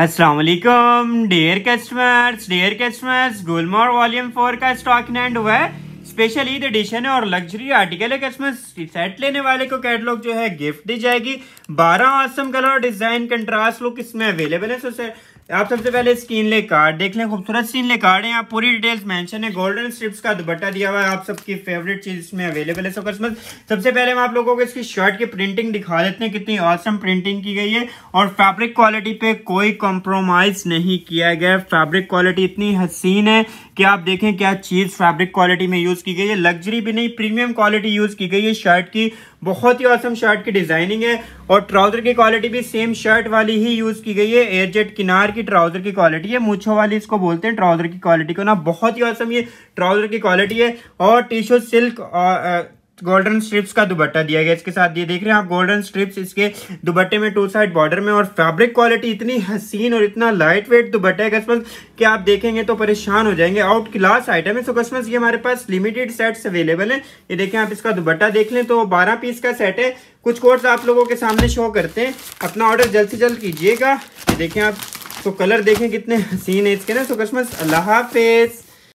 Aslam dear customers dear customers गुलमोर volume four का stock नैंड एंड हुआ है स्पेशल ईद एडिशन है और लग्जरी आर्टिकल है इसमें सेट लेने वाले को कैटलॉग जो है गिफ्ट दी जाएगी बारह आसम कलर और डिजाइन कंट्रास्ट लुक इसमें अवेलेबल है सोसे आप सबसे पहले स्क्रीन ले कार्ड देख लें खूबसूरत स्क्रीन ले कार्ड है आप पूरी डिटेल्स मेंशन है गोल्डन स्ट्रिप्स का दुपट्टा दिया हुआ है आप सबकी फेवरेट चीज इसमें अवेलेबल है सो कस्टमर सबसे पहले हम आप लोगों को इसकी शर्ट की प्रिंटिंग दिखा देते हैं कितनी औसम प्रिंटिंग की गई है और फैब्रिक क्वालिटी पे कोई कॉम्प्रोमाइज नहीं किया गया फैब्रिक क्वालिटी इतनी हसीन है कि आप देखें क्या चीज फैब्रिक क्वालिटी में यूज यूज़ की गई है लग्जरी भी नहीं प्रीमियम क्वालिटी यूज़ की गई है शर्ट की बहुत ही औसम शर्ट की डिज़ाइनिंग है और ट्राउज़र की क्वालिटी भी सेम शर्ट वाली ही यूज़ की गई है एयरजेट किनार की ट्राउज़र की क्वालिटी है मूछो वाली इसको बोलते हैं ट्राउज़र की क्वालिटी को ना बहुत ही औसम ये ट्राउज़र की क्वालिटी है और T shirt silk golden stripes का दुबट्टा दिया गया इसके साथ ये देख रहे हैं आप गोल्डन स्ट्रिप्स इसके दुबट्टे में टू साइड बॉर्डर में और फैब्रिक क्वालिटी इतनी हसीन और इतना लाइट वेट दुबट्टा है कस्टमर्स कि आप देखेंगे तो परेशान हो जाएंगे आउट क्लास आइटम है सो कस्टमर्स ये हमारे पास लिमिटेड सेट्स अवेलेबल है ये देखें आप इसका दुबट्टा देख लें तो बारह पीस का सेट है कुछ कोर्स आप लोगों के सामने शो करते हैं अपना ऑर्डर जल्द से जल्द कीजिएगा ये देखें आप तो कलर देखें कितने हसीन है इसके ना सो कस्टमर्स अल्लाह हाफिज़